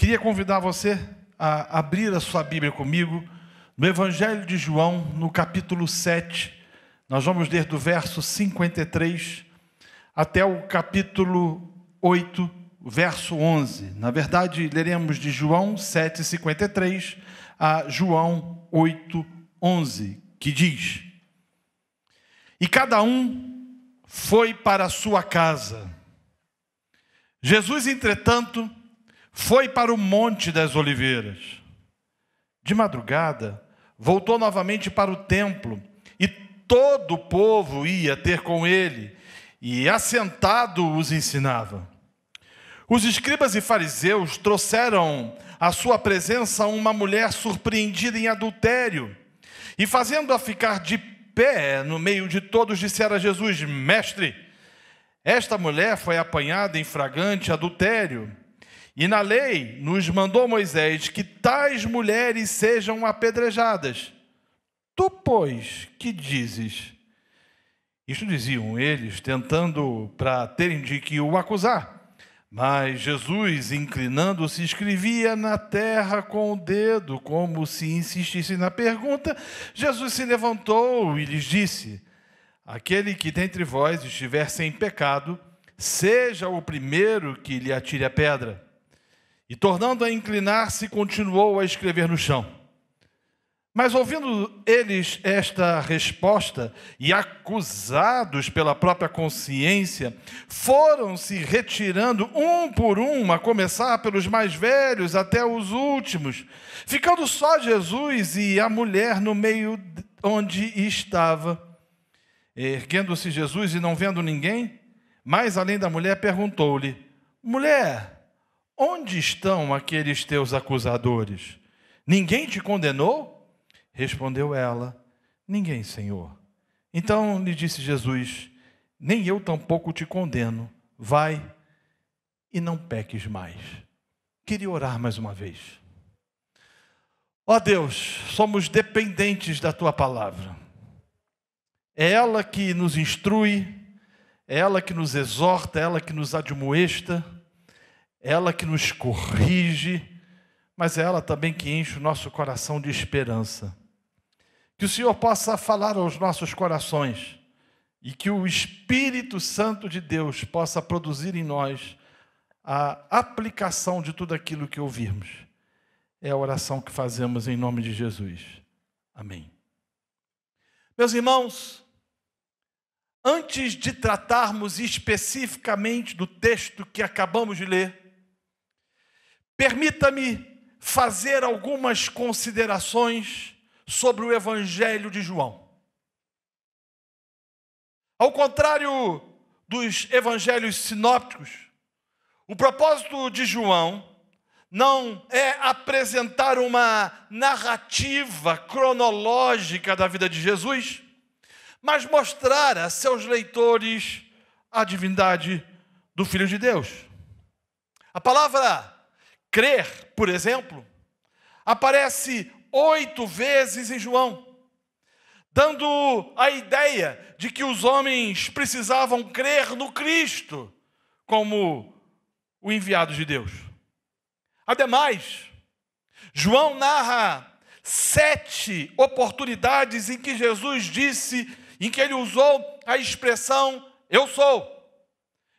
Queria convidar você a abrir a sua Bíblia comigo no Evangelho de João, no capítulo 7. Nós vamos ler do verso 53 até o capítulo 8, verso 11. Na verdade, leremos de João 7, 53 a João 8, 11, que diz: E cada um foi para a sua casa. Jesus, entretanto, foi para o Monte das Oliveiras. De madrugada, voltou novamente para o templo, e todo o povo ia ter com ele, e assentado os ensinava. Os escribas e fariseus trouxeram à sua presença uma mulher surpreendida em adultério, e fazendo-a ficar de pé no meio de todos, disseram a Jesus: Mestre, esta mulher foi apanhada em fragante adultério. E na lei nos mandou Moisés que tais mulheres sejam apedrejadas. Tu, pois, que dizes? Isto diziam eles, tentando para terem de que o acusar. Mas Jesus, inclinando-se, escrevia na terra com o dedo, como se insistisse na pergunta. Jesus se levantou e lhes disse: Aquele que dentre vós estiver sem pecado, seja o primeiro que lhe atire a pedra. E tornando a inclinar-se, continuou a escrever no chão. Mas ouvindo eles esta resposta e acusados pela própria consciência, foram se retirando um por um, a começar pelos mais velhos até os últimos, ficando só Jesus e a mulher no meio onde estava. Erguendo-se Jesus e não vendo ninguém, mais além da mulher, perguntou-lhe: Mulher, Onde estão aqueles teus acusadores? Ninguém te condenou? Respondeu ela: Ninguém, Senhor. Então lhe disse Jesus: Nem eu tampouco te condeno. Vai e não peques mais. Queria orar mais uma vez. Ó oh Deus, somos dependentes da tua palavra. É ela que nos instrui, é ela que nos exorta, é ela que nos admoesta ela que nos corrige, mas é ela também que enche o nosso coração de esperança. Que o Senhor possa falar aos nossos corações e que o Espírito Santo de Deus possa produzir em nós a aplicação de tudo aquilo que ouvirmos. É a oração que fazemos em nome de Jesus. Amém. Meus irmãos, antes de tratarmos especificamente do texto que acabamos de ler, Permita-me fazer algumas considerações sobre o Evangelho de João. Ao contrário dos evangelhos sinópticos, o propósito de João não é apresentar uma narrativa cronológica da vida de Jesus, mas mostrar a seus leitores a divindade do Filho de Deus. A palavra crer, por exemplo, aparece oito vezes em João, dando a ideia de que os homens precisavam crer no Cristo como o enviado de Deus. Ademais, João narra sete oportunidades em que Jesus disse, em que ele usou a expressão eu sou.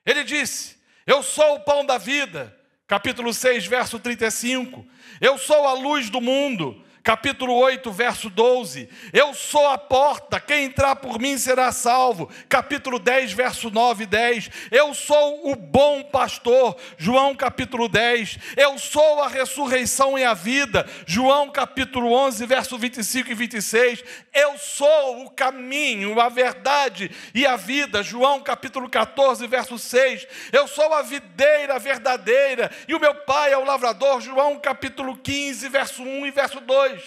Ele disse: Eu sou o pão da vida capítulo 6, verso 35. Eu sou a luz do mundo capítulo 8, verso 12. Eu sou a porta, quem entrar por mim será salvo. Capítulo 10, verso 9 e 10. Eu sou o bom pastor, João capítulo 10. Eu sou a ressurreição e a vida, João capítulo 11, verso 25 e 26. Eu sou o caminho, a verdade e a vida, João capítulo 14, verso 6. Eu sou a videira verdadeira e o meu pai é o lavrador, João capítulo 15, verso 1 e verso 2.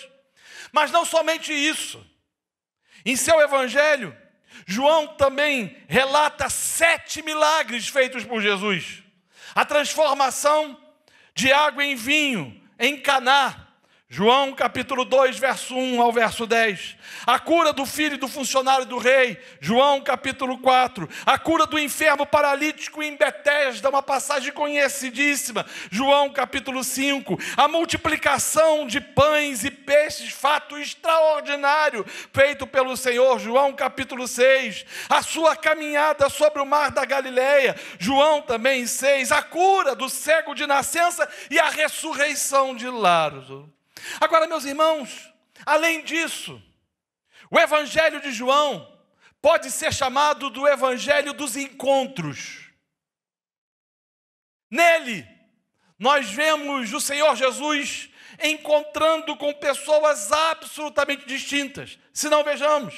Mas não somente isso. Em seu evangelho, João também relata sete milagres feitos por Jesus. A transformação de água em vinho em Caná, João capítulo 2, verso 1 ao verso 10. A cura do filho do funcionário do rei. João capítulo 4. A cura do enfermo paralítico em Betesda, uma passagem conhecidíssima. João capítulo 5. A multiplicação de pães e peixes, fato extraordinário feito pelo Senhor. João capítulo 6. A sua caminhada sobre o mar da Galileia. João também 6. A cura do cego de nascença e a ressurreição de Lázaro. Agora, meus irmãos, além disso, o Evangelho de João pode ser chamado do Evangelho dos encontros. Nele, nós vemos o Senhor Jesus encontrando com pessoas absolutamente distintas. Se não vejamos,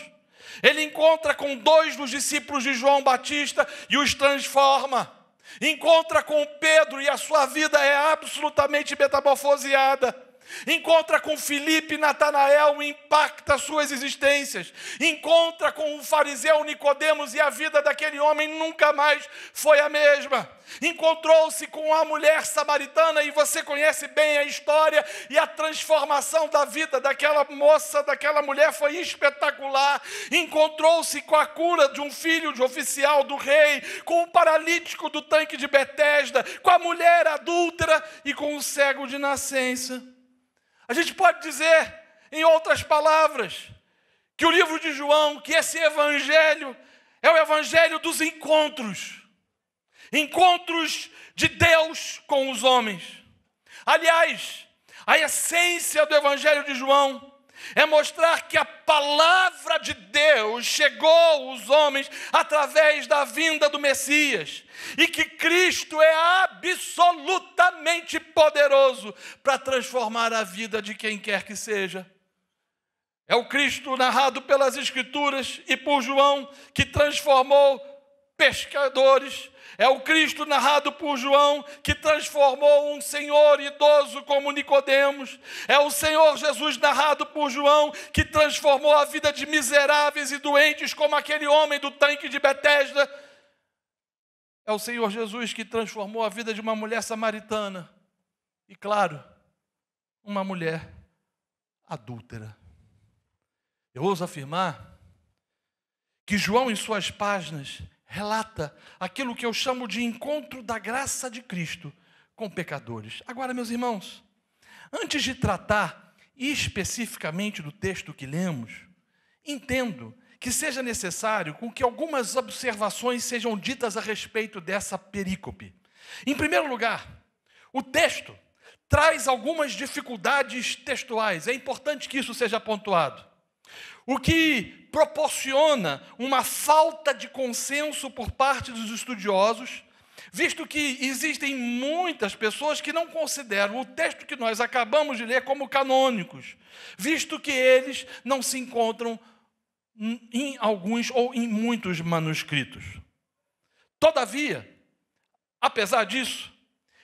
ele encontra com dois dos discípulos de João Batista e os transforma. Encontra com Pedro e a sua vida é absolutamente metamorfoseada. Encontra com Filipe e Natanael e impacta suas existências. Encontra com o fariseu Nicodemos e a vida daquele homem nunca mais foi a mesma. Encontrou-se com a mulher samaritana e você conhece bem a história e a transformação da vida daquela moça, daquela mulher foi espetacular. Encontrou-se com a cura de um filho de oficial do rei, com o paralítico do tanque de Betesda, com a mulher adúltera e com o cego de nascença. A gente pode dizer, em outras palavras, que o livro de João, que esse evangelho, é o evangelho dos encontros encontros de Deus com os homens. Aliás, a essência do evangelho de João é mostrar que a palavra de Deus chegou aos homens através da vinda do Messias e que Cristo é absolutamente poderoso para transformar a vida de quem quer que seja. É o Cristo narrado pelas Escrituras e por João que transformou pescadores é o Cristo narrado por João que transformou um senhor idoso como Nicodemos. É o Senhor Jesus narrado por João que transformou a vida de miseráveis e doentes como aquele homem do tanque de Betesda. É o Senhor Jesus que transformou a vida de uma mulher samaritana. E claro, uma mulher adúltera. Eu ouso afirmar que João, em suas páginas, relata aquilo que eu chamo de encontro da graça de Cristo com pecadores. Agora, meus irmãos, antes de tratar especificamente do texto que lemos, entendo que seja necessário com que algumas observações sejam ditas a respeito dessa perícope. Em primeiro lugar, o texto traz algumas dificuldades textuais. É importante que isso seja pontuado o que proporciona uma falta de consenso por parte dos estudiosos, visto que existem muitas pessoas que não consideram o texto que nós acabamos de ler como canônicos, visto que eles não se encontram em alguns ou em muitos manuscritos. Todavia, apesar disso,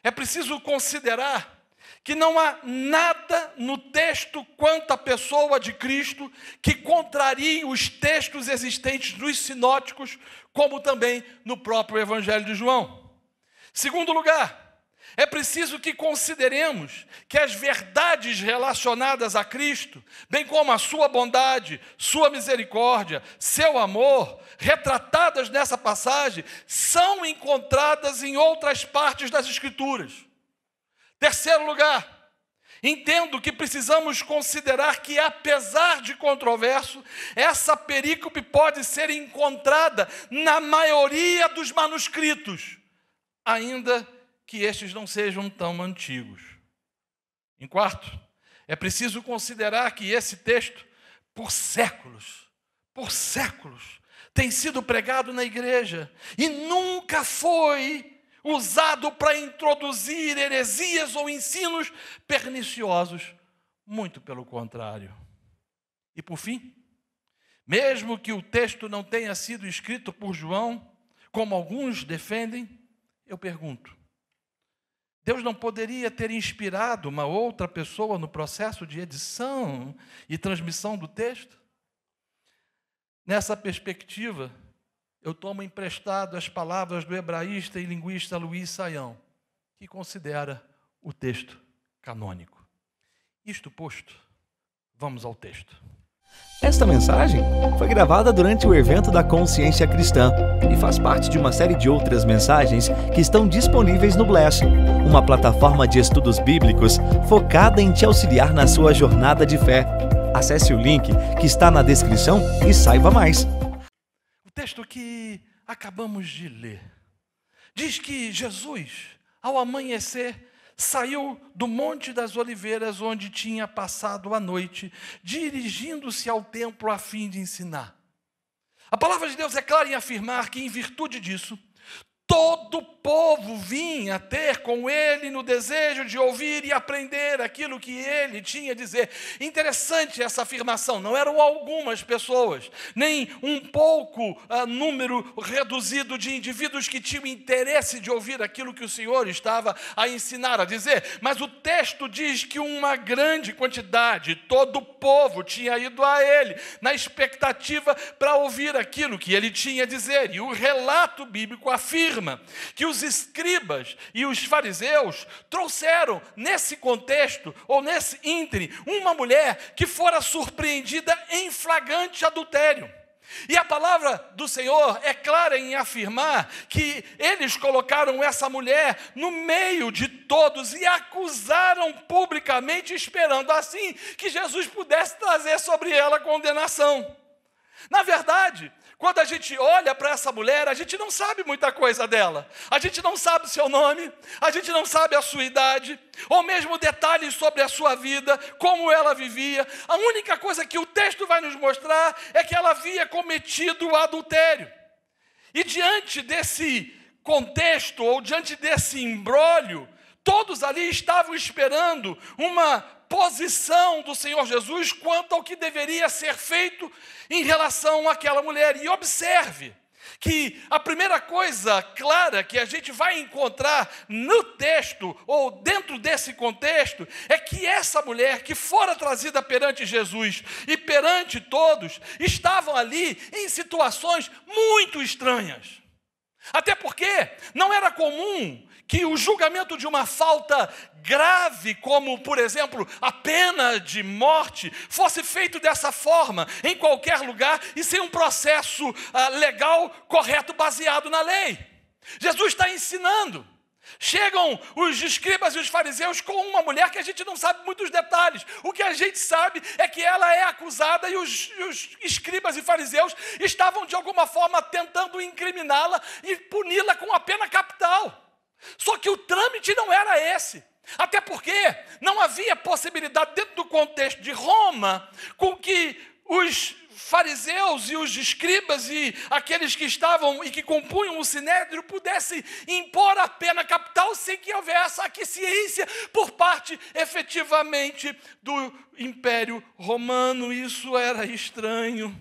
é preciso considerar que não há nada no texto quanto à pessoa de Cristo que contrarie os textos existentes nos sinóticos, como também no próprio Evangelho de João. Segundo lugar, é preciso que consideremos que as verdades relacionadas a Cristo, bem como a sua bondade, sua misericórdia, seu amor, retratadas nessa passagem, são encontradas em outras partes das Escrituras. Terceiro lugar, Entendo que precisamos considerar que, apesar de controverso, essa perícope pode ser encontrada na maioria dos manuscritos, ainda que estes não sejam tão antigos. Em quarto, é preciso considerar que esse texto, por séculos, por séculos, tem sido pregado na igreja e nunca foi usado para introduzir heresias ou ensinos perniciosos. Muito pelo contrário. E por fim, mesmo que o texto não tenha sido escrito por João, como alguns defendem, eu pergunto: Deus não poderia ter inspirado uma outra pessoa no processo de edição e transmissão do texto? Nessa perspectiva, eu tomo emprestado as palavras do hebraísta e linguista Luiz Saião, que considera o texto canônico. Isto posto, vamos ao texto. Esta mensagem foi gravada durante o evento da Consciência Cristã e faz parte de uma série de outras mensagens que estão disponíveis no Bless, uma plataforma de estudos bíblicos focada em te auxiliar na sua jornada de fé. Acesse o link que está na descrição e saiba mais texto que acabamos de ler. Diz que Jesus, ao amanhecer, saiu do Monte das Oliveiras, onde tinha passado a noite, dirigindo-se ao templo a fim de ensinar. A palavra de Deus é clara em afirmar que, em virtude disso, todo o povo vinha ter com ele no desejo de ouvir e aprender aquilo que ele tinha a dizer. Interessante essa afirmação, não eram algumas pessoas, nem um pouco ah, número reduzido de indivíduos que tinham interesse de ouvir aquilo que o Senhor estava a ensinar, a dizer, mas o texto diz que uma grande quantidade, todo o povo tinha ido a ele, na expectativa para ouvir aquilo que ele tinha a dizer, e o relato bíblico afirma afirma que os escribas e os fariseus trouxeram nesse contexto ou nesse íntere uma mulher que fora surpreendida em flagrante adultério. E a palavra do Senhor é clara em afirmar que eles colocaram essa mulher no meio de todos e acusaram publicamente, esperando assim que Jesus pudesse trazer sobre ela condenação. Na verdade, quando a gente olha para essa mulher, a gente não sabe muita coisa dela. A gente não sabe o seu nome, a gente não sabe a sua idade, ou mesmo detalhes sobre a sua vida, como ela vivia. A única coisa que o texto vai nos mostrar é que ela havia cometido o adultério. E diante desse contexto, ou diante desse imbróglio, todos ali estavam esperando uma posição do Senhor Jesus quanto ao que deveria ser feito em relação àquela mulher. E observe que a primeira coisa clara que a gente vai encontrar no texto ou dentro desse contexto é que essa mulher que fora trazida perante Jesus e perante todos estavam ali em situações muito estranhas. Até porque não era comum que o julgamento de uma falta grave, como por exemplo a pena de morte, fosse feito dessa forma, em qualquer lugar e sem um processo ah, legal correto baseado na lei. Jesus está ensinando. Chegam os escribas e os fariseus com uma mulher que a gente não sabe muitos detalhes. O que a gente sabe é que ela é acusada e os, os escribas e fariseus estavam de alguma forma tentando incriminá-la e puni-la com a pena capital. Só que o trâmite não era esse. Até porque não havia possibilidade, dentro do contexto de Roma, com que os fariseus e os escribas e aqueles que estavam e que compunham o sinédrio pudessem impor a pena capital sem que houvesse aquiescência por parte efetivamente do Império Romano. Isso era estranho.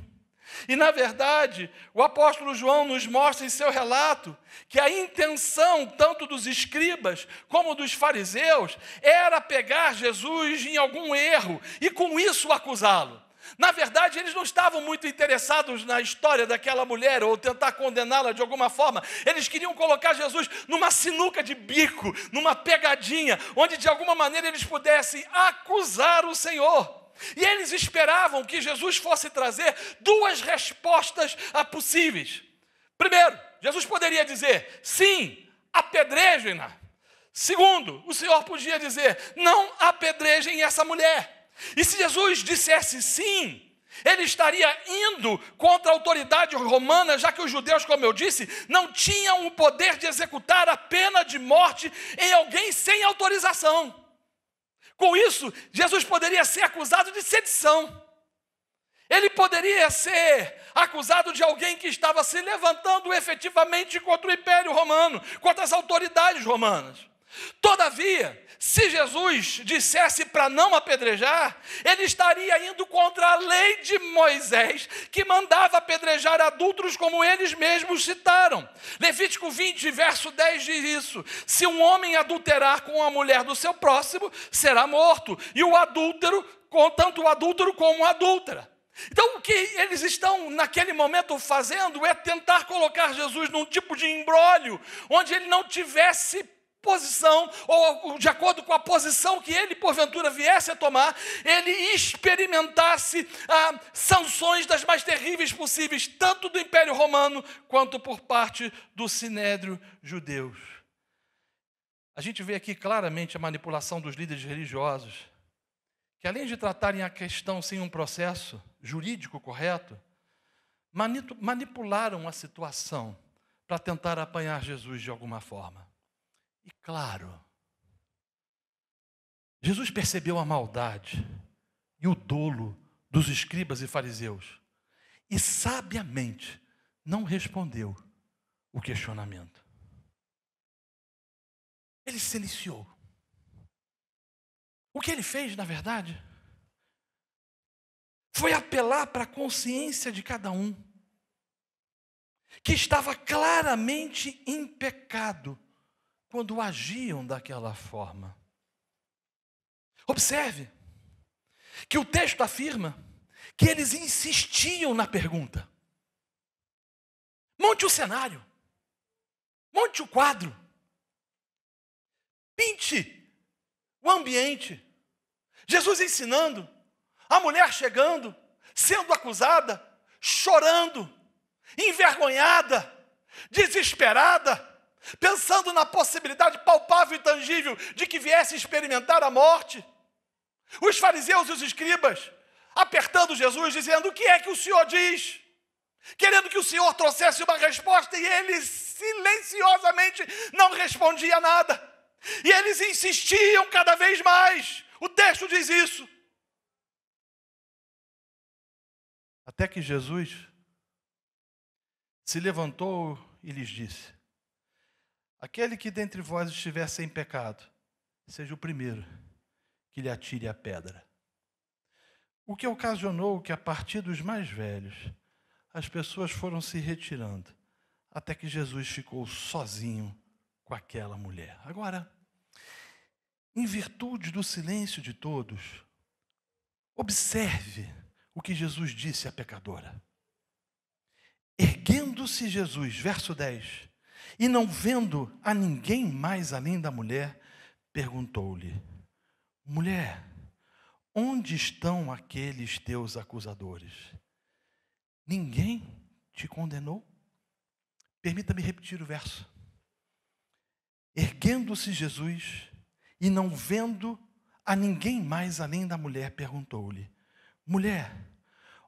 E, na verdade, o apóstolo João nos mostra em seu relato que a intenção tanto dos escribas como dos fariseus era pegar Jesus em algum erro e, com isso, acusá-lo. Na verdade, eles não estavam muito interessados na história daquela mulher ou tentar condená-la de alguma forma. Eles queriam colocar Jesus numa sinuca de bico, numa pegadinha, onde de alguma maneira eles pudessem acusar o Senhor. E eles esperavam que Jesus fosse trazer duas respostas possíveis. Primeiro, Jesus poderia dizer: sim, apedrejem-na. Segundo, o Senhor podia dizer: não apedrejem essa mulher. E se Jesus dissesse sim, ele estaria indo contra a autoridade romana, já que os judeus, como eu disse, não tinham o poder de executar a pena de morte em alguém sem autorização. Com isso, Jesus poderia ser acusado de sedição. Ele poderia ser acusado de alguém que estava se levantando efetivamente contra o Império Romano, contra as autoridades romanas. Todavia, se Jesus dissesse para não apedrejar, ele estaria indo contra a lei de Moisés, que mandava apedrejar adúlteros como eles mesmos citaram. Levítico 20, verso 10 diz isso: Se um homem adulterar com a mulher do seu próximo, será morto, e o adúltero, tanto o adúltero como a adúltera. Então, o que eles estão naquele momento fazendo é tentar colocar Jesus num tipo de embrólio, onde ele não tivesse posição, ou de acordo com a posição que ele porventura viesse a tomar, ele experimentasse ah, sanções das mais terríveis possíveis, tanto do Império Romano quanto por parte do Sinédrio judeus. A gente vê aqui claramente a manipulação dos líderes religiosos, que além de tratarem a questão sem um processo jurídico correto, manipularam a situação para tentar apanhar Jesus de alguma forma e claro. Jesus percebeu a maldade e o dolo dos escribas e fariseus e sabiamente não respondeu o questionamento. Ele silenciou. O que ele fez, na verdade, foi apelar para a consciência de cada um, que estava claramente em pecado quando agiam daquela forma. Observe que o texto afirma que eles insistiam na pergunta. Monte o cenário, monte o quadro, pinte o ambiente. Jesus ensinando, a mulher chegando, sendo acusada, chorando, envergonhada, desesperada, pensando na possibilidade palpável e tangível de que viesse experimentar a morte. Os fariseus e os escribas apertando Jesus, dizendo: O que é que o Senhor diz? Querendo que o Senhor trouxesse uma resposta, e ele silenciosamente não respondia nada. E eles insistiam cada vez mais. O texto diz isso. Até que Jesus se levantou e lhes disse: Aquele que dentre vós estiver sem pecado, seja o primeiro que lhe atire a pedra. O que ocasionou que, a partir dos mais velhos, as pessoas foram se retirando, até que Jesus ficou sozinho com aquela mulher. Agora, em virtude do silêncio de todos, observe o que Jesus disse à pecadora. Erguendo-se Jesus, verso 10, e não vendo a ninguém mais além da mulher, perguntou-lhe: Mulher, onde estão aqueles teus acusadores? Ninguém te condenou? Permita-me repetir o verso. Erguendo-se Jesus e não vendo a ninguém mais além da mulher, perguntou-lhe: Mulher,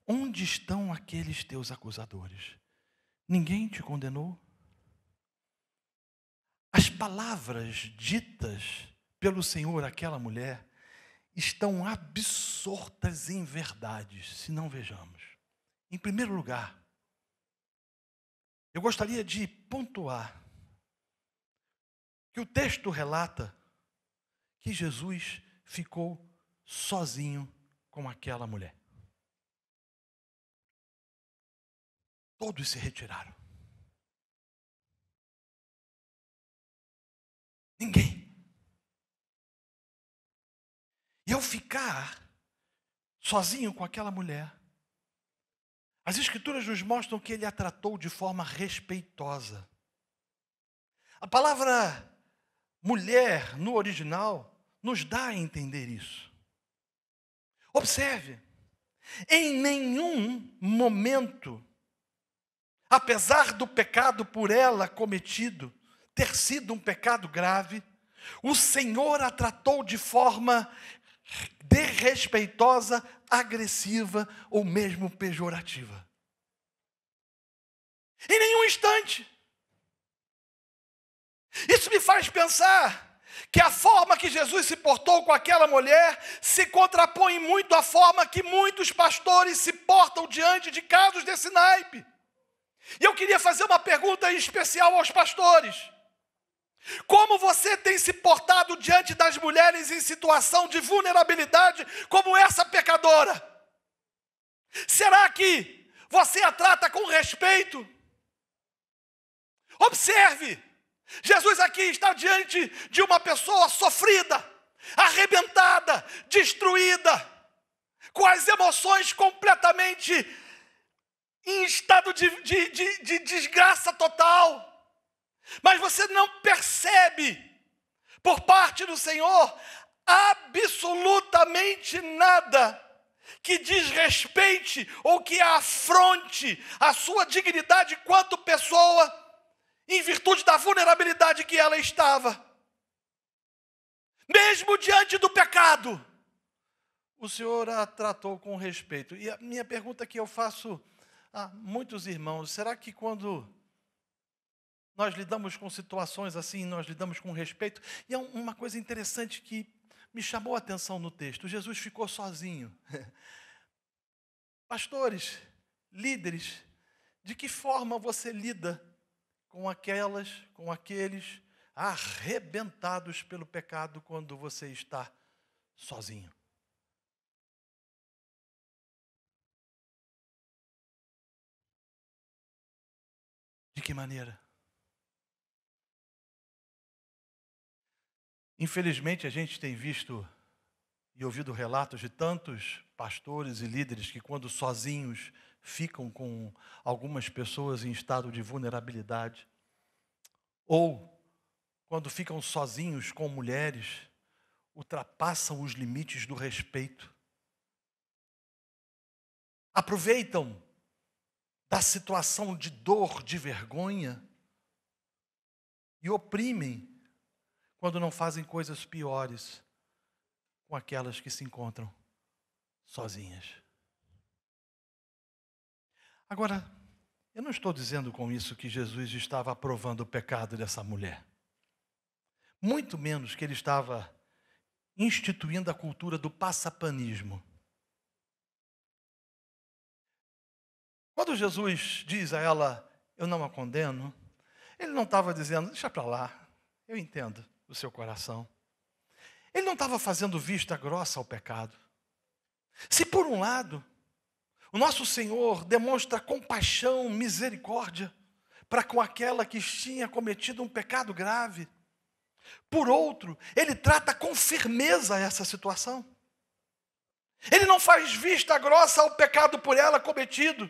onde estão aqueles teus acusadores? Ninguém te condenou? As palavras ditas pelo Senhor àquela mulher estão absortas em verdades, se não vejamos. Em primeiro lugar, eu gostaria de pontuar que o texto relata que Jesus ficou sozinho com aquela mulher. Todos se retiraram. Ninguém. E eu ficar sozinho com aquela mulher. As Escrituras nos mostram que ele a tratou de forma respeitosa. A palavra mulher no original nos dá a entender isso. Observe, em nenhum momento, apesar do pecado por ela cometido, ter sido um pecado grave, o Senhor a tratou de forma desrespeitosa, agressiva ou mesmo pejorativa. Em nenhum instante. Isso me faz pensar que a forma que Jesus se portou com aquela mulher se contrapõe muito à forma que muitos pastores se portam diante de casos desse naipe. E eu queria fazer uma pergunta especial aos pastores. Como você tem se portado diante das mulheres em situação de vulnerabilidade, como essa pecadora? Será que você a trata com respeito? Observe, Jesus aqui está diante de uma pessoa sofrida, arrebentada, destruída, com as emoções completamente em estado de, de, de, de desgraça total mas você não percebe, por parte do Senhor, absolutamente nada que desrespeite ou que afronte a sua dignidade quanto pessoa, em virtude da vulnerabilidade que ela estava. Mesmo diante do pecado, o Senhor a tratou com respeito. E a minha pergunta que eu faço a muitos irmãos: será que quando nós lidamos com situações assim, nós lidamos com respeito. E é uma coisa interessante que me chamou a atenção no texto: Jesus ficou sozinho. Pastores, líderes, de que forma você lida com aquelas, com aqueles arrebentados pelo pecado quando você está sozinho? De que maneira? Infelizmente, a gente tem visto e ouvido relatos de tantos pastores e líderes que, quando sozinhos, ficam com algumas pessoas em estado de vulnerabilidade, ou quando ficam sozinhos com mulheres, ultrapassam os limites do respeito. Aproveitam da situação de dor, de vergonha e oprimem quando não fazem coisas piores com aquelas que se encontram sozinhas. Agora, eu não estou dizendo com isso que Jesus estava aprovando o pecado dessa mulher. Muito menos que ele estava instituindo a cultura do passapanismo. Quando Jesus diz a ela, eu não a condeno, ele não estava dizendo, deixa para lá, eu entendo do seu coração. Ele não estava fazendo vista grossa ao pecado. Se por um lado, o nosso Senhor demonstra compaixão, misericórdia para com aquela que tinha cometido um pecado grave, por outro, ele trata com firmeza essa situação. Ele não faz vista grossa ao pecado por ela cometido.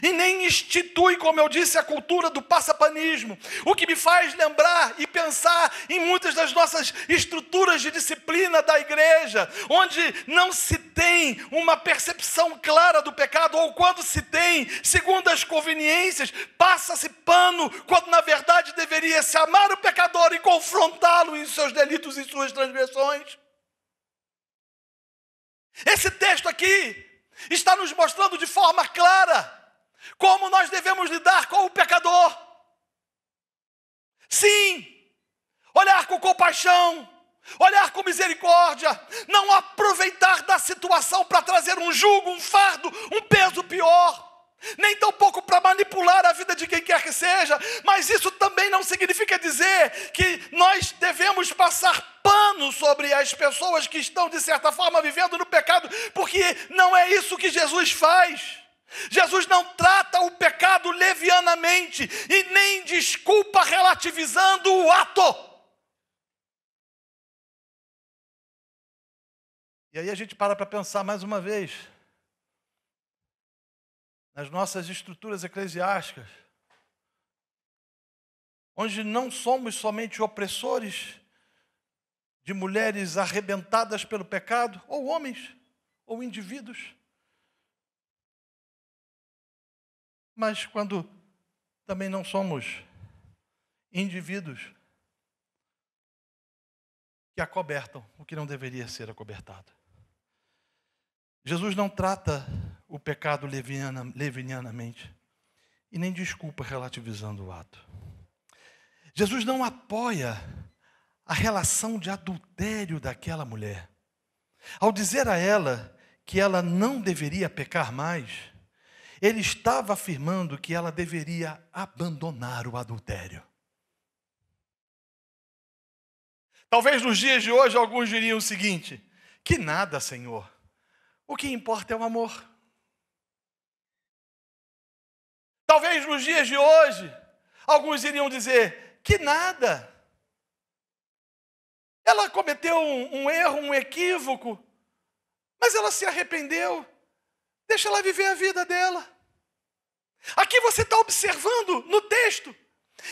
E nem institui, como eu disse, a cultura do passapanismo, o que me faz lembrar e pensar em muitas das nossas estruturas de disciplina da igreja, onde não se tem uma percepção clara do pecado, ou quando se tem, segundo as conveniências, passa-se pano, quando na verdade deveria se amar o pecador e confrontá-lo em seus delitos e suas transgressões. Esse texto aqui está nos mostrando de forma clara como nós devemos lidar com o pecador? Sim, olhar com compaixão, olhar com misericórdia, não aproveitar da situação para trazer um jugo, um fardo, um peso pior nem tampouco para manipular a vida de quem quer que seja, mas isso também não significa dizer que nós devemos passar pano sobre as pessoas que estão, de certa forma, vivendo no pecado, porque não é isso que Jesus faz. Jesus não trata o pecado levianamente e nem desculpa relativizando o ato. E aí a gente para para pensar mais uma vez nas nossas estruturas eclesiásticas, onde não somos somente opressores de mulheres arrebentadas pelo pecado, ou homens, ou indivíduos mas quando também não somos indivíduos que acobertam o que não deveria ser acobertado. Jesus não trata o pecado levinianamente e nem desculpa relativizando o ato. Jesus não apoia a relação de adultério daquela mulher. Ao dizer a ela que ela não deveria pecar mais, ele estava afirmando que ela deveria abandonar o adultério. Talvez nos dias de hoje alguns diriam o seguinte: que nada, Senhor, o que importa é o amor. Talvez nos dias de hoje alguns iriam dizer: que nada. Ela cometeu um, um erro, um equívoco, mas ela se arrependeu. Deixa ela viver a vida dela. Aqui você está observando no texto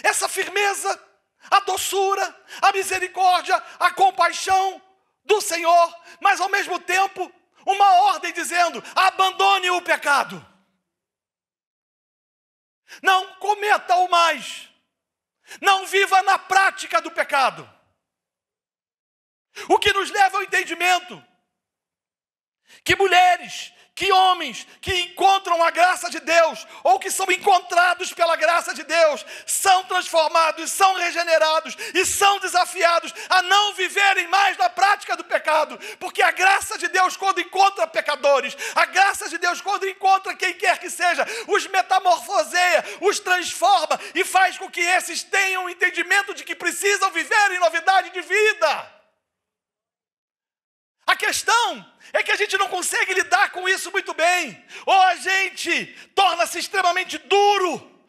essa firmeza, a doçura, a misericórdia, a compaixão do Senhor, mas ao mesmo tempo uma ordem dizendo: abandone o pecado. Não cometa o mais. Não viva na prática do pecado. O que nos leva ao entendimento que mulheres que homens que encontram a graça de Deus, ou que são encontrados pela graça de Deus, são transformados, são regenerados e são desafiados a não viverem mais na prática do pecado, porque a graça de Deus, quando encontra pecadores, a graça de Deus, quando encontra quem quer que seja, os metamorfoseia, os transforma e faz com que esses tenham o entendimento de que precisam viver em novidade de vida. A questão é que a gente não consegue lidar com isso muito bem, ou a gente torna-se extremamente duro,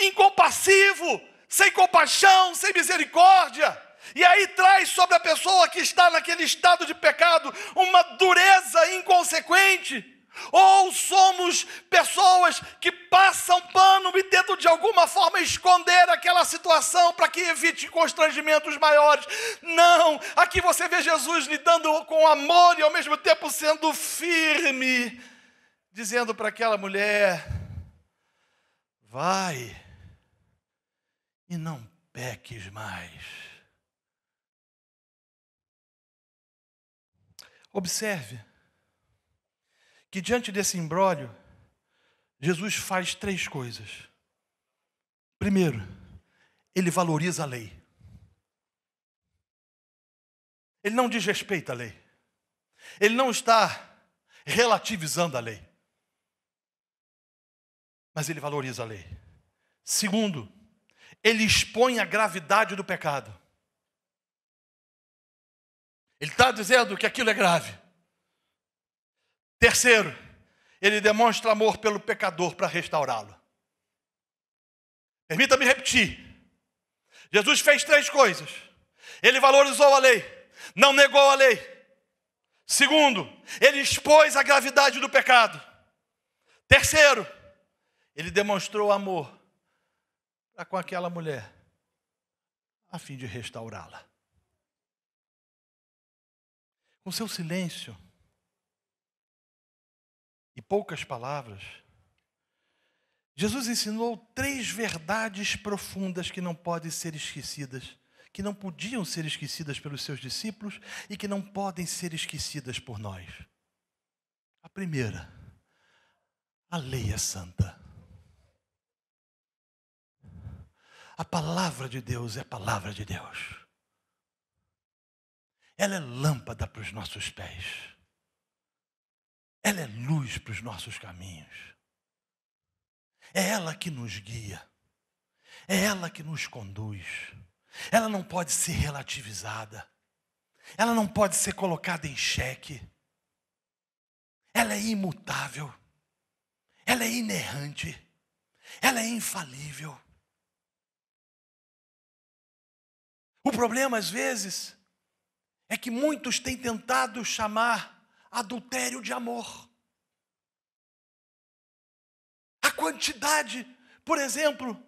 incompassivo, sem compaixão, sem misericórdia, e aí traz sobre a pessoa que está naquele estado de pecado uma dureza inconsequente ou somos pessoas que passam pano e tentam de alguma forma esconder aquela situação para que evite constrangimentos maiores. Não, aqui você vê Jesus lidando com amor e ao mesmo tempo sendo firme, dizendo para aquela mulher: vai e não peques mais. Observe, que diante desse imbróglio, Jesus faz três coisas. Primeiro, ele valoriza a lei. Ele não desrespeita a lei. Ele não está relativizando a lei. Mas ele valoriza a lei. Segundo, ele expõe a gravidade do pecado. Ele está dizendo que aquilo é grave. Terceiro, ele demonstra amor pelo pecador para restaurá-lo. Permita-me repetir. Jesus fez três coisas. Ele valorizou a lei, não negou a lei. Segundo, ele expôs a gravidade do pecado. Terceiro, ele demonstrou amor para com aquela mulher, a fim de restaurá-la. Com seu silêncio, e poucas palavras, Jesus ensinou três verdades profundas que não podem ser esquecidas, que não podiam ser esquecidas pelos seus discípulos e que não podem ser esquecidas por nós. A primeira, a lei é santa. A palavra de Deus é a palavra de Deus. Ela é lâmpada para os nossos pés ela é luz para os nossos caminhos. É ela que nos guia. É ela que nos conduz. Ela não pode ser relativizada. Ela não pode ser colocada em xeque. Ela é imutável. Ela é inerrante. Ela é infalível. O problema, às vezes, é que muitos têm tentado chamar adultério de amor. A quantidade, por exemplo,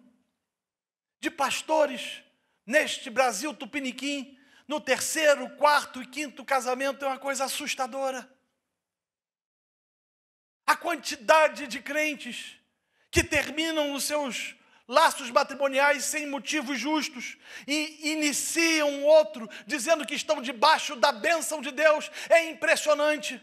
de pastores neste Brasil tupiniquim, no terceiro, quarto e quinto casamento é uma coisa assustadora. A quantidade de crentes que terminam os seus laços matrimoniais sem motivos justos e iniciam outro dizendo que estão debaixo da bênção de Deus. É impressionante.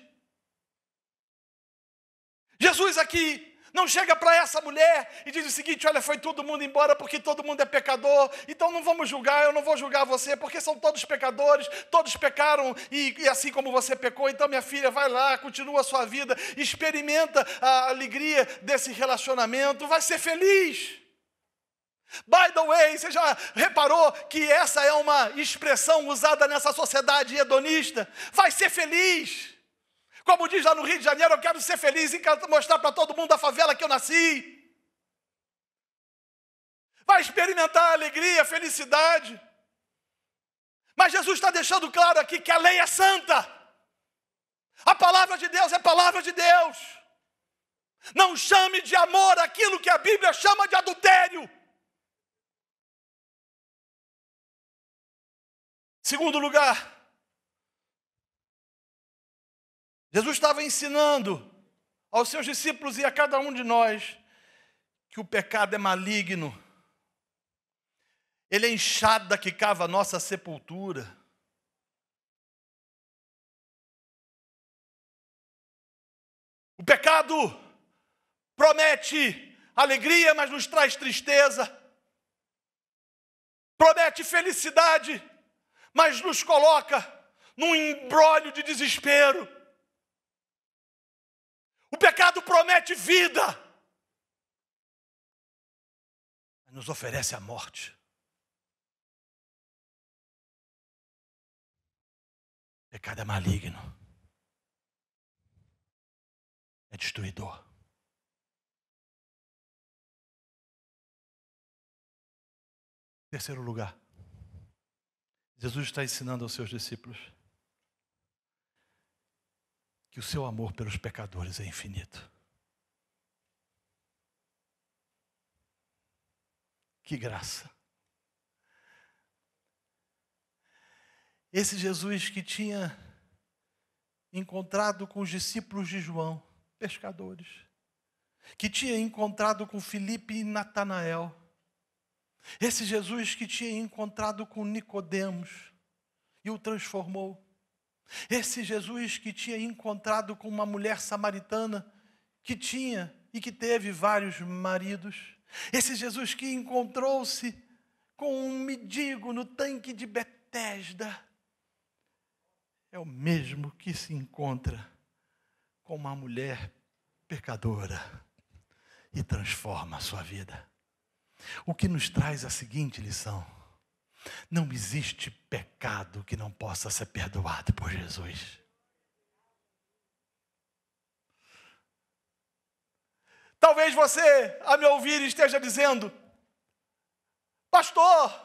Jesus aqui não chega para essa mulher e diz o seguinte: olha, foi todo mundo embora porque todo mundo é pecador, então não vamos julgar, eu não vou julgar você, porque são todos pecadores, todos pecaram e, e assim como você pecou, então minha filha, vai lá, continua a sua vida, experimenta a alegria desse relacionamento, vai ser feliz. By the way, você já reparou que essa é uma expressão usada nessa sociedade hedonista? Vai ser feliz. Como diz lá no Rio de Janeiro, eu quero ser feliz e quero mostrar para todo mundo a favela que eu nasci. Vai experimentar alegria, felicidade. Mas Jesus está deixando claro aqui que a lei é santa. A palavra de Deus é palavra de Deus. Não chame de amor aquilo que a Bíblia chama de adultério. Segundo lugar, Jesus estava ensinando aos seus discípulos e a cada um de nós que o pecado é maligno. Ele é enxada que cava a nossa sepultura. O pecado promete alegria, mas nos traz tristeza. Promete felicidade, mas nos coloca num embrólio de desespero. O pecado promete vida, mas nos oferece a morte. O pecado é maligno, é destruidor. Terceiro lugar, Jesus está ensinando aos seus discípulos que o seu amor pelos pecadores é infinito. Que graça! Esse Jesus que tinha encontrado com os discípulos de João, pescadores, que tinha encontrado com Filipe e Natanael, esse Jesus que tinha encontrado com Nicodemos e o transformou. Esse Jesus que tinha encontrado com uma mulher samaritana que tinha e que teve vários maridos. Esse Jesus que encontrou-se com um mendigo no tanque de Betesda. É o mesmo que se encontra com uma mulher pecadora e transforma a sua vida. O que nos traz a seguinte lição: não existe pecado que não possa ser perdoado por Jesus. Talvez você, a me ouvir, esteja dizendo: Pastor,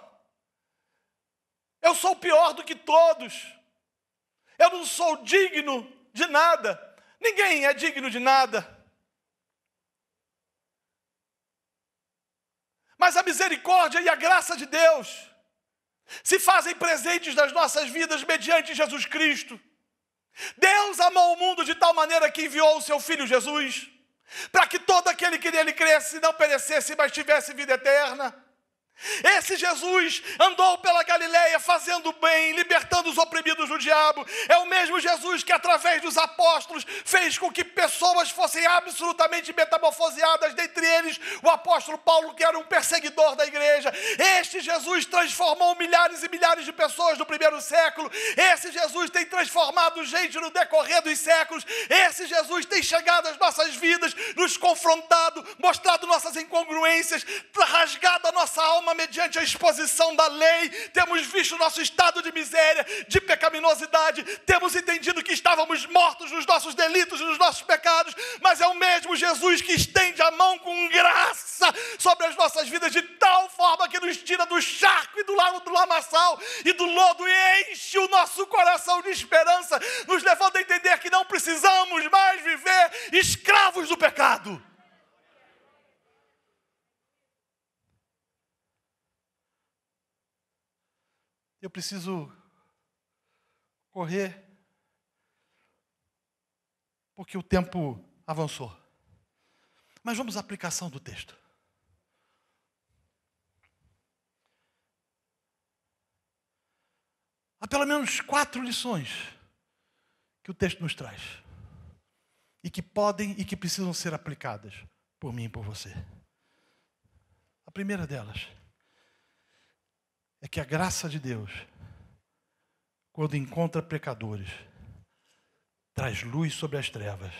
eu sou pior do que todos, eu não sou digno de nada, ninguém é digno de nada. Mas a misericórdia e a graça de Deus se fazem presentes nas nossas vidas mediante Jesus Cristo. Deus amou o mundo de tal maneira que enviou o seu filho Jesus, para que todo aquele que nele cresce não perecesse, mas tivesse vida eterna. Esse Jesus andou pela Galiléia fazendo bem, libertando os oprimidos do diabo. É o mesmo Jesus que, através dos apóstolos, fez com que pessoas fossem absolutamente metamorfoseadas, dentre eles o apóstolo Paulo, que era um perseguidor da igreja. Este Jesus transformou milhares e milhares de pessoas no primeiro século. Esse Jesus tem transformado gente no decorrer dos séculos. Esse Jesus tem chegado às nossas vidas, nos confrontado, mostrado nossas incongruências, rasgado a nossa alma alma mediante a exposição da lei, temos visto nosso estado de miséria, de pecaminosidade, temos entendido que estávamos mortos nos nossos delitos e nos nossos pecados, mas é o mesmo Jesus que estende a mão com graça sobre as nossas vidas, de tal forma que nos tira do charco e do lago do lamaçal e do lodo e enche o nosso coração de esperança, nos levando a entender que não precisamos mais viver escravos do pecado. Eu preciso correr, porque o tempo avançou. Mas vamos à aplicação do texto. Há pelo menos quatro lições que o texto nos traz e que podem e que precisam ser aplicadas por mim e por você. A primeira delas é que a graça de Deus, quando encontra pecadores, traz luz sobre as trevas,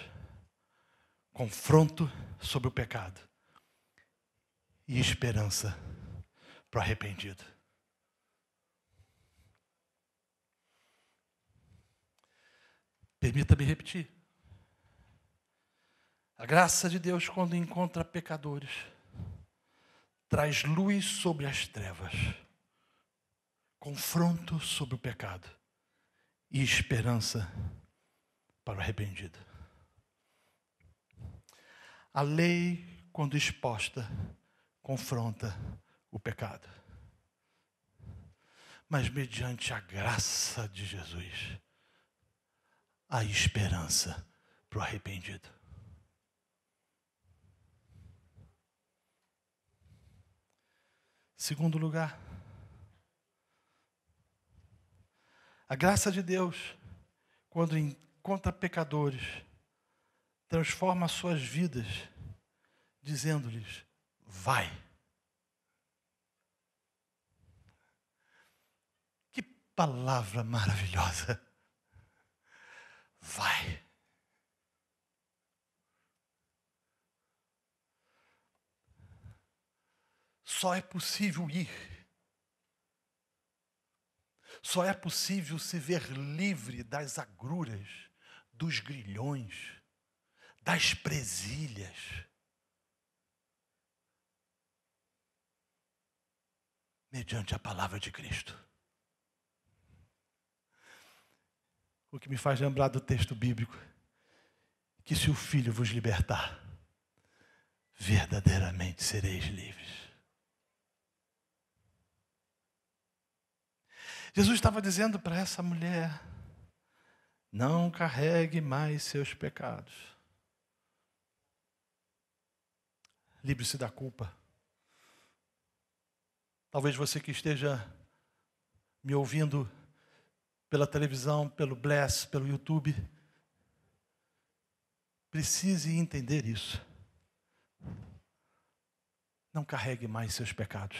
confronto sobre o pecado e esperança para o arrependido. Permita-me repetir. A graça de Deus, quando encontra pecadores, traz luz sobre as trevas confronto sobre o pecado e esperança para o arrependido. A lei, quando exposta, confronta o pecado. Mas mediante a graça de Jesus, há esperança para o arrependido. Segundo lugar, A graça de Deus, quando encontra pecadores, transforma suas vidas, dizendo-lhes: vai. Que palavra maravilhosa! Vai. Só é possível ir só é possível se ver livre das agruras, dos grilhões, das presilhas. Mediante a palavra de Cristo. O que me faz lembrar do texto bíblico: que se o Filho vos libertar, verdadeiramente sereis livres. Jesus estava dizendo para essa mulher: não carregue mais seus pecados. Livre-se da culpa. Talvez você que esteja me ouvindo pela televisão, pelo Bless, pelo YouTube, precise entender isso. Não carregue mais seus pecados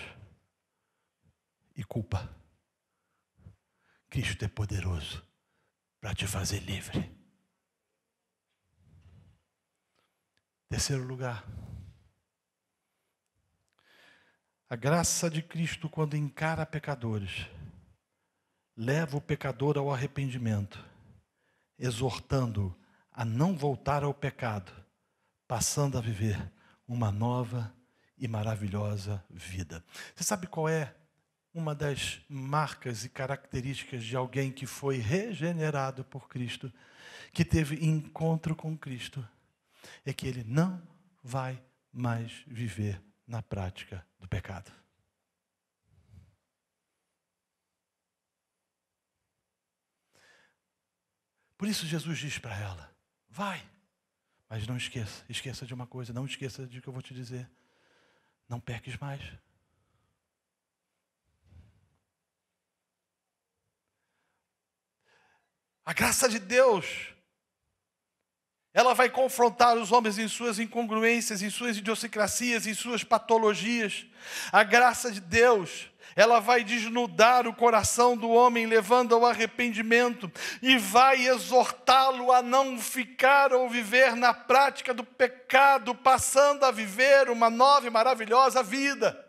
e culpa. Cristo é poderoso para te fazer livre. Terceiro lugar. A graça de Cristo, quando encara pecadores, leva o pecador ao arrependimento, exortando-o a não voltar ao pecado, passando a viver uma nova e maravilhosa vida. Você sabe qual é uma das marcas e características de alguém que foi regenerado por Cristo, que teve encontro com Cristo, é que ele não vai mais viver na prática do pecado. Por isso Jesus diz para ela: vai, mas não esqueça, esqueça de uma coisa, não esqueça de que eu vou te dizer, não peques mais. A graça de Deus, ela vai confrontar os homens em suas incongruências, em suas idiosincrasias, em suas patologias. A graça de Deus, ela vai desnudar o coração do homem, levando ao arrependimento, e vai exortá-lo a não ficar ou viver na prática do pecado, passando a viver uma nova e maravilhosa vida.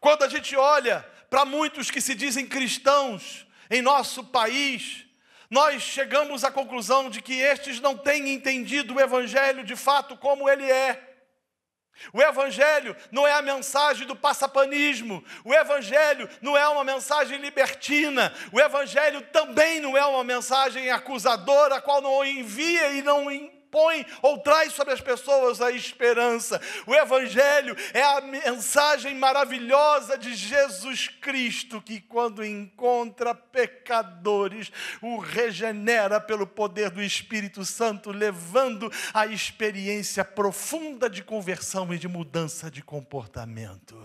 Quando a gente olha para muitos que se dizem cristãos em nosso país, nós chegamos à conclusão de que estes não têm entendido o Evangelho de fato como ele é. O Evangelho não é a mensagem do passapanismo, o Evangelho não é uma mensagem libertina, o Evangelho também não é uma mensagem acusadora, a qual não envia e não impõe ou traz sobre as pessoas a esperança. O Evangelho é a mensagem maravilhosa de Jesus Cristo, que quando encontra pecadores, o regenera pelo poder do Espírito Santo, levando a experiência profunda de conversão e de mudança de comportamento.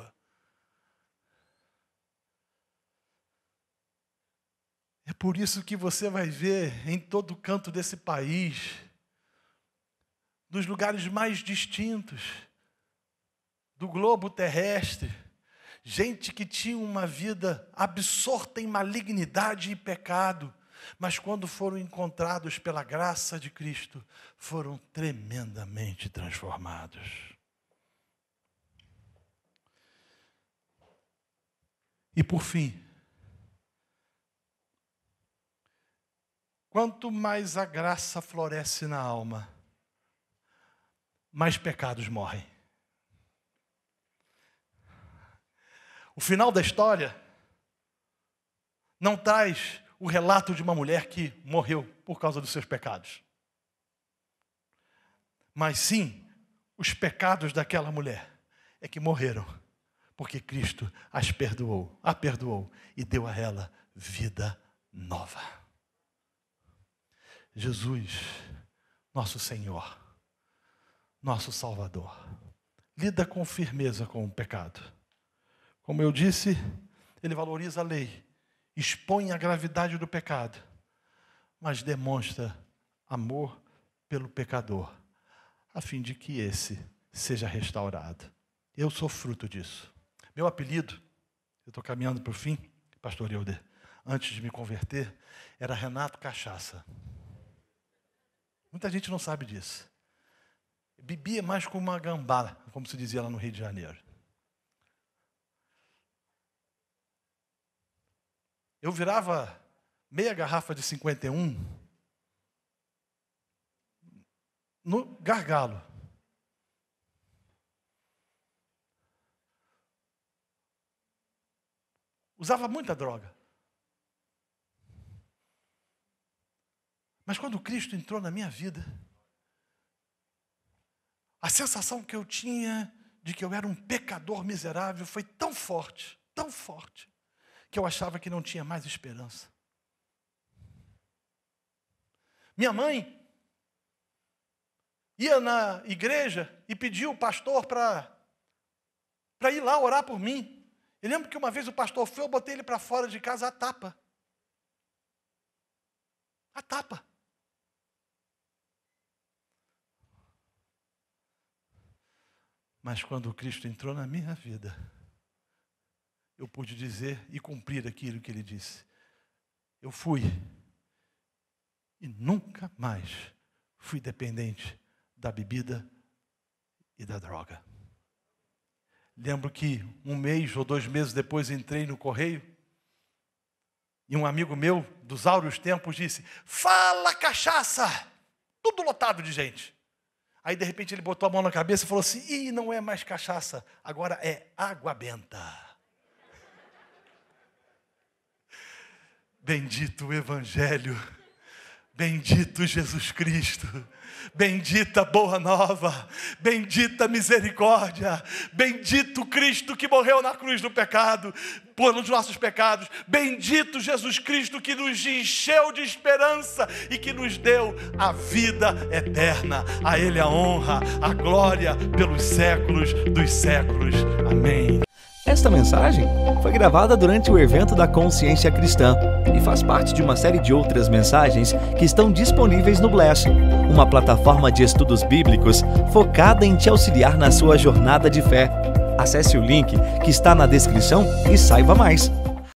É por isso que você vai ver em todo canto desse país dos lugares mais distintos do globo terrestre, gente que tinha uma vida absorta em malignidade e pecado, mas quando foram encontrados pela graça de Cristo, foram tremendamente transformados. E por fim, quanto mais a graça floresce na alma, mais pecados morrem. O final da história não traz o relato de uma mulher que morreu por causa dos seus pecados, mas sim os pecados daquela mulher é que morreram, porque Cristo as perdoou, a perdoou e deu a ela vida nova. Jesus, nosso Senhor, nosso Salvador. Lida com firmeza com o pecado. Como eu disse, ele valoriza a lei, expõe a gravidade do pecado, mas demonstra amor pelo pecador, a fim de que esse seja restaurado. Eu sou fruto disso. Meu apelido, eu estou caminhando para o fim, pastor Helder, antes de me converter, era Renato Cachaça. Muita gente não sabe disso. Bebia mais como uma gambá, como se dizia lá no Rio de Janeiro. Eu virava meia garrafa de 51 no gargalo. Usava muita droga. Mas quando Cristo entrou na minha vida, a sensação que eu tinha de que eu era um pecador miserável foi tão forte, tão forte, que eu achava que não tinha mais esperança. Minha mãe ia na igreja e pedia o pastor para ir lá orar por mim. Eu lembro que uma vez o pastor foi, eu botei ele para fora de casa a tapa. A tapa. Mas quando Cristo entrou na minha vida, eu pude dizer e cumprir aquilo que ele disse. Eu fui e nunca mais fui dependente da bebida e da droga. Lembro que um mês ou dois meses depois entrei no correio e um amigo meu, dos áureos tempos, disse: Fala cachaça! Tudo lotado de gente. Aí de repente ele botou a mão na cabeça e falou assim: ih, não é mais cachaça, agora é água benta. Bendito o Evangelho Bendito Jesus Cristo, bendita Boa Nova, bendita misericórdia, bendito Cristo que morreu na cruz do pecado, por os nossos pecados, bendito Jesus Cristo que nos encheu de esperança e que nos deu a vida eterna. A Ele a honra, a glória pelos séculos dos séculos. Amém. Esta mensagem foi gravada durante o evento da Consciência Cristã e faz parte de uma série de outras mensagens que estão disponíveis no Bless, uma plataforma de estudos bíblicos focada em te auxiliar na sua jornada de fé. Acesse o link que está na descrição e saiba mais.